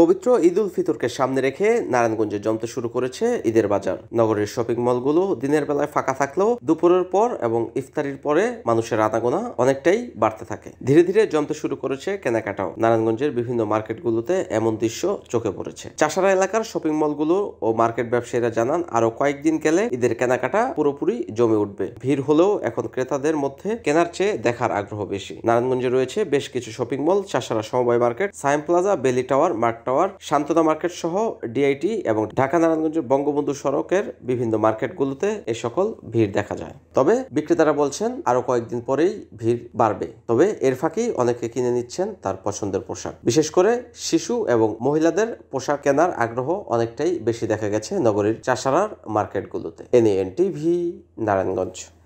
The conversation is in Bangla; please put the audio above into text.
পবিত্র ঈদ উল ফিতরকে সামনে রেখে নারায়ণগঞ্জে জমতে শুরু করেছে ঈদের বাজার নগরের শপিং মলগুলো দিনের বেলায় ফাঁকা থাকলেও দুপুরের পর এবং ইফতারির পরে মানুষের আনাগোনা অনেকটাই বাড়তে থাকে ধীরে ধীরে জমতে শুরু করেছে কেনাকাটাও নারায়ণগঞ্জের বিভিন্ন মার্কেটগুলোতে এমন দৃশ্য চোখে পড়েছে চাষারা এলাকার শপিং মলগুলো ও মার্কেট ব্যবসায়ীরা জানান আরো কয়েকদিন গেলে ঈদের কেনাকাটা পুরোপুরি জমে উঠবে ভিড় হলেও এখন ক্রেতাদের মধ্যে কেনার চেয়ে দেখার আগ্রহ বেশি নারায়ণগঞ্জে রয়েছে বেশ কিছু শপিং মল চাষারা সমবায় market Sayem plaza Bailey tower market tower শান্ততা মার্কেট সহ ডিআইটি এবং ঢাকা নারায়ণগঞ্জের বঙ্গবন্ধু সড়কের বিভিন্ন মার্কেটগুলোতে এ সকল ভিড় দেখা যায় তবে বিক্রেতারা বলছেন আরো কয়েকদিন পরেই ভিড় বাড়বে তবে এর ফাঁকেই অনেকে কিনে নিচ্ছেন তার পছন্দের পোশাক বিশেষ করে শিশু এবং মহিলাদের পোশাক কেনার আগ্রহ অনেকটাই বেশি দেখা গেছে নগরীর চাষারার মার্কেটগুলোতে টিভি নারায়ণগঞ্জ